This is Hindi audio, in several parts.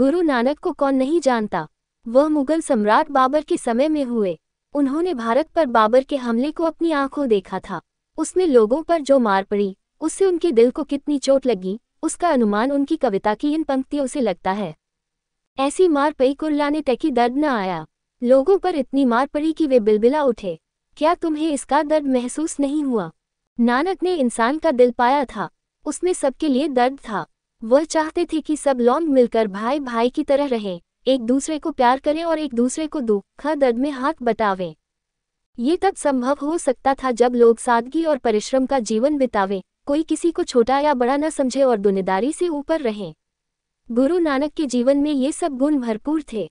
गुरु नानक को कौन नहीं जानता वह मुगल सम्राट बाबर के समय में हुए उन्होंने भारत पर बाबर के हमले को अपनी आंखों देखा था उसमें लोगों पर जो मार पड़ी उससे उनके दिल को कितनी चोट लगी उसका अनुमान उनकी कविता की इन पंक्तियों से लगता है ऐसी मार पई कुर्ला ने टकी दर्द न आया लोगों पर इतनी मार पड़ी कि वे बिलबिला उठे क्या तुम्हें इसका दर्द महसूस नहीं हुआ नानक ने इंसान का दिल पाया था उसमें सबके लिए दर्द था वह चाहते थे कि सब लोग मिलकर भाई भाई की तरह रहें एक दूसरे को प्यार करें और एक दूसरे को दुख दर्द में हाथ बतावें ये तब संभव हो सकता था जब लोग सादगी और परिश्रम का जीवन बितावें कोई किसी को छोटा या बड़ा न समझे और दुनिदारी से ऊपर रहें गुरु नानक के जीवन में ये सब गुण भरपूर थे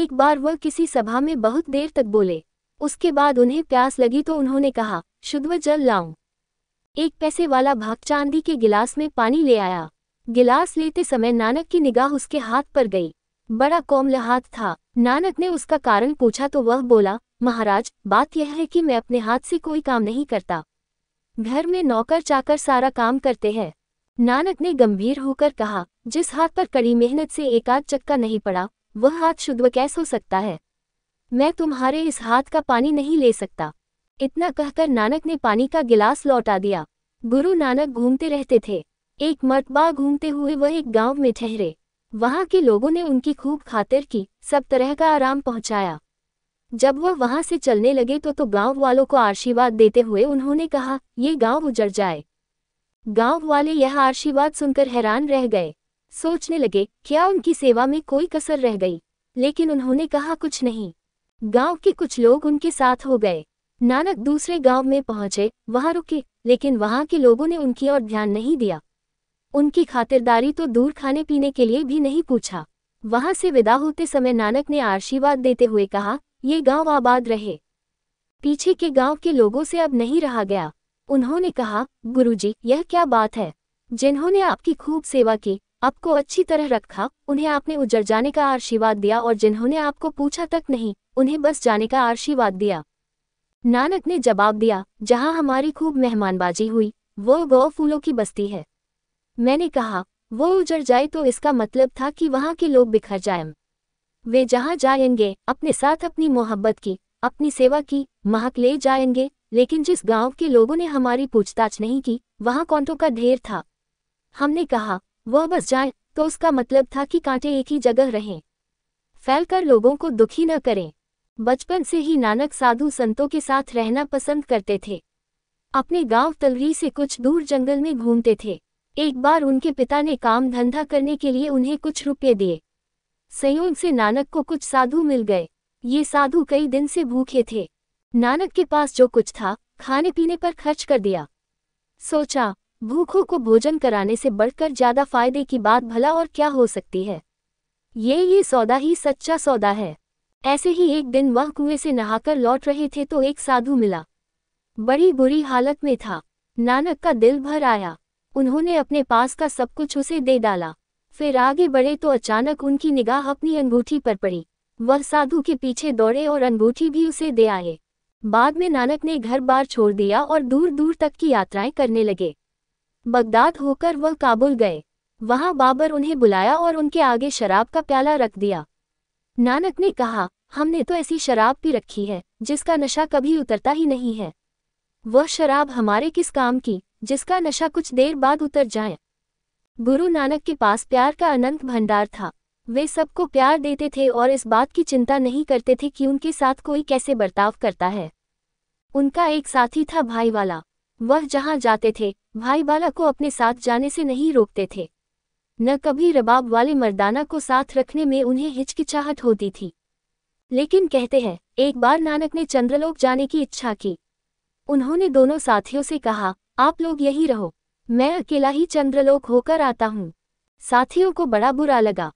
एक बार वह किसी सभा में बहुत देर तक बोले उसके बाद उन्हें प्यास लगी तो उन्होंने कहा शुद्ध जल लाऊं एक पैसे वाला भाग चांदी के गिलास में पानी ले आया गिलास लेते समय नानक की निगाह उसके हाथ पर गई बड़ा कोमल हाथ था नानक ने उसका कारण पूछा तो वह बोला महाराज बात यह है कि मैं अपने हाथ से कोई काम नहीं करता घर में नौकर चाकर सारा काम करते हैं नानक ने गंभीर होकर कहा जिस हाथ पर कड़ी मेहनत से एकाध चक्का नहीं पड़ा वह हाथ शुद्ध कैस हो सकता है मैं तुम्हारे इस हाथ का पानी नहीं ले सकता इतना कहकर नानक ने पानी का गिलास लौटा दिया गुरु नानक घूमते रहते थे एक मरतबा घूमते हुए वह एक गांव में ठहरे वहां के लोगों ने उनकी खूब खातिर की सब तरह का आराम पहुंचाया जब वह वहां से चलने लगे तो तो गांव वालों को आशीर्वाद देते हुए उन्होंने कहा ये गांव उजड़ जाए गांव वाले यह आशीर्वाद सुनकर हैरान रह गए सोचने लगे क्या उनकी सेवा में कोई कसर रह गई लेकिन उन्होंने कहा कुछ नहीं गांव के कुछ लोग उनके साथ हो गए नानक दूसरे गांव में पहुंचे वहां रुके लेकिन वहां के लोगों ने उनकी ओर ध्यान नहीं दिया उनकी खातिरदारी तो दूर खाने पीने के लिए भी नहीं पूछा वहां से विदा होते समय नानक ने आशीर्वाद देते हुए कहा ये गांव आबाद रहे पीछे के गांव के लोगों से अब नहीं रहा गया उन्होंने कहा गुरुजी यह क्या बात है जिन्होंने आपकी खूब सेवा की आपको अच्छी तरह रखा उन्हें आपने उजर जाने का आशीर्वाद दिया और जिन्होंने आपको पूछा तक नहीं उन्हें बस जाने का आशीर्वाद दिया नानक ने जवाब दिया जहां हमारी खूब मेहमानबाजी हुई वो गौ फूलों की बस्ती है मैंने कहा वो उजड़ जाए तो इसका मतलब था कि वहाँ के लोग बिखर जाए वे जहाँ जाएंगे अपने साथ अपनी मोहब्बत की अपनी सेवा की महक ले जाएंगे लेकिन जिस गांव के लोगों ने हमारी पूछताछ नहीं की वहाँ कौंटों का ढेर था हमने कहा वह बस जाए तो उसका मतलब था कि कांटे एक ही जगह रहें फैलकर लोगों को दुखी न करें बचपन से ही नानक साधु संतों के साथ रहना पसंद करते थे अपने गांव तलरी से कुछ दूर जंगल में घूमते थे एक बार उनके पिता ने काम धंधा करने के लिए उन्हें कुछ रुपये दिए संयोग से नानक को कुछ साधु मिल गए ये साधु कई दिन से भूखे थे नानक के पास जो कुछ था खाने पीने पर खर्च कर दिया सोचा भूखों को भोजन कराने से बढ़कर ज्यादा फायदे की बात भला और क्या हो सकती है ये ये सौदा ही सच्चा सौदा है ऐसे ही एक दिन वह कुएं से नहाकर लौट रहे थे तो एक साधु मिला बड़ी बुरी हालत में था नानक का दिल भर आया उन्होंने अपने पास का सब कुछ उसे दे डाला फिर आगे बढ़े तो अचानक उनकी निगाह अपनी अंगूठी पर पड़ी वह साधु के पीछे दौड़े और अंगूठी भी उसे दे आए बाद में नानक ने घर बार छोड़ दिया और दूर दूर तक की यात्राएं करने लगे बगदाद होकर वह काबुल गए वहां बाबर उन्हें बुलाया और उनके आगे शराब का प्याला रख दिया नानक ने कहा हमने तो ऐसी शराब पी रखी है जिसका नशा कभी उतरता ही नहीं है वह शराब हमारे किस काम की जिसका नशा कुछ देर बाद उतर जाए गुरु नानक के पास प्यार का अनंत भंडार था वे सबको प्यार देते थे और इस बात की चिंता नहीं करते थे कि उनके साथ कोई कैसे बर्ताव करता है उनका एक साथी था भाईवाला वह जहां जाते थे भाईवाला को अपने साथ जाने से नहीं रोकते थे न कभी रबाब वाले मर्दाना को साथ रखने में उन्हें हिचकिचाहट होती थी लेकिन कहते हैं एक बार नानक ने चंद्रलोक जाने की इच्छा की उन्होंने दोनों साथियों से कहा आप लोग यही रहो मैं अकेला ही चंद्रलोक होकर आता हूँ साथियों को बड़ा बुरा लगा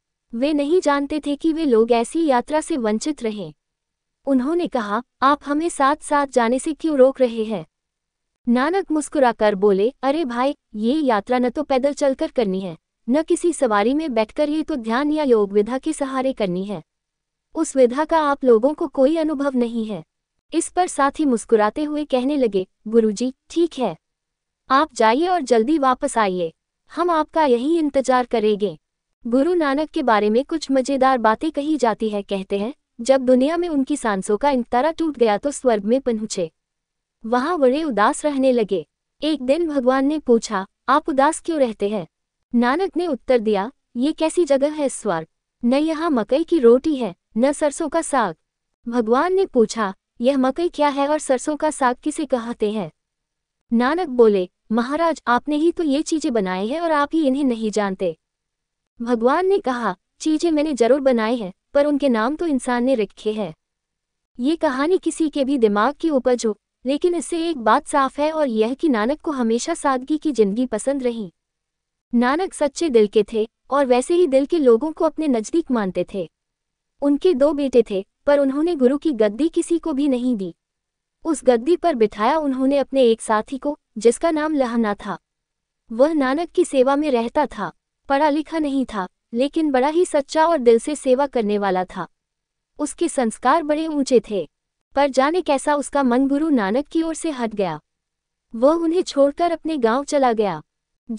वे नहीं जानते थे कि वे लोग ऐसी यात्रा से वंचित रहे उन्होंने कहा आप हमें साथ साथ जाने से क्यों रोक रहे हैं नानक मुस्कुराकर बोले अरे भाई ये यात्रा न तो पैदल चलकर करनी है न किसी सवारी में बैठकर ही तो ध्यान या योग विधा के सहारे करनी है उस विधा का आप लोगों को कोई अनुभव नहीं है इस पर साथी मुस्कुराते हुए कहने लगे गुरुजी ठीक है आप जाइए और जल्दी वापस आइए हम आपका यही इंतजार करेंगे गुरु नानक के बारे में कुछ मज़ेदार बातें कही जाती है कहते हैं जब दुनिया में उनकी सांसों का इंतरा टूट गया तो स्वर्ग में पहुंचे वहां बड़े उदास रहने लगे एक दिन भगवान ने पूछा आप उदास क्यों रहते हैं नानक ने उत्तर दिया ये कैसी जगह है स्वर्ग न यहाँ मकई की रोटी है न सरसों का साग भगवान ने पूछा यह मकई क्या है और सरसों का साग किसे कहते हैं नानक बोले महाराज आपने ही तो ये चीजें बनाई हैं और आप ही इन्हें नहीं जानते भगवान ने कहा चीजें मैंने जरूर बनाई हैं पर उनके नाम तो इंसान ने रखे हैं ये कहानी किसी के भी दिमाग की उपज हो लेकिन इससे एक बात साफ है और यह कि नानक को हमेशा सादगी की जिंदगी पसंद रही नानक सच्चे दिल के थे और वैसे ही दिल के लोगों को अपने नज़दीक मानते थे उनके दो बेटे थे पर उन्होंने गुरु की गद्दी किसी को भी नहीं दी उस गद्दी पर बिठाया उन्होंने अपने एक साथी को जिसका नाम लहना था वह नानक की सेवा में रहता था पढ़ा लिखा नहीं था लेकिन बड़ा ही सच्चा और दिल से सेवा करने वाला था उसके संस्कार बड़े ऊंचे थे पर जाने कैसा उसका मन गुरु नानक की ओर से हट गया वह उन्हें छोड़कर अपने गांव चला गया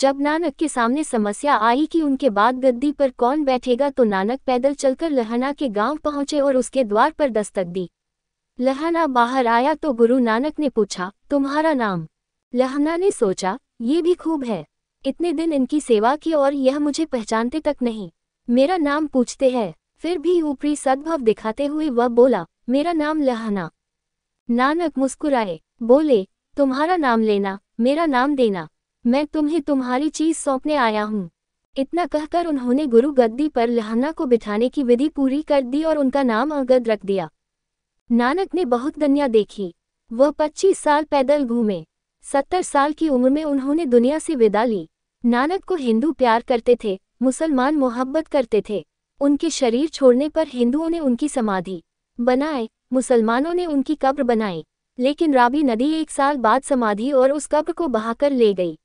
जब नानक के सामने समस्या आई कि उनके बाद गद्दी पर कौन बैठेगा तो नानक पैदल चलकर लहना के गांव पहुंचे और उसके द्वार पर दस्तक दी लहना बाहर आया तो गुरु नानक ने पूछा तुम्हारा नाम लहना ने सोचा ये भी खूब है इतने दिन इनकी सेवा की और यह मुझे पहचानते तक नहीं मेरा नाम पूछते हैं फिर भी ऊपरी सद्भव दिखाते हुए वह बोला मेरा नाम लहना नानक मुस्कुराए बोले तुम्हारा नाम लेना मेरा नाम देना मैं तुम्हें तुम्हारी चीज सौंपने आया हूँ इतना कहकर उन्होंने गुरु गद्दी पर लहना को बिठाने की विधि पूरी कर दी और उनका नाम अगद रख दिया नानक ने बहुत दुनिया देखी वह पच्चीस साल पैदल घूमे सत्तर साल की उम्र में उन्होंने दुनिया से विदा ली नानक को हिंदू प्यार करते थे मुसलमान मोहब्बत करते थे उनके शरीर छोड़ने पर हिंदुओं ने उनकी समाधि बनाए मुसलमानों ने उनकी कब्र बनाई लेकिन राबी नदी एक साल बाद समाधि और उस कब्र को बहाकर ले गई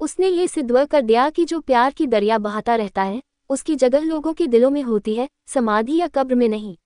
उसने ये सिद्ध कर दिया कि जो प्यार की दरिया बहाता रहता है उसकी जगह लोगों के दिलों में होती है समाधि या कब्र में नहीं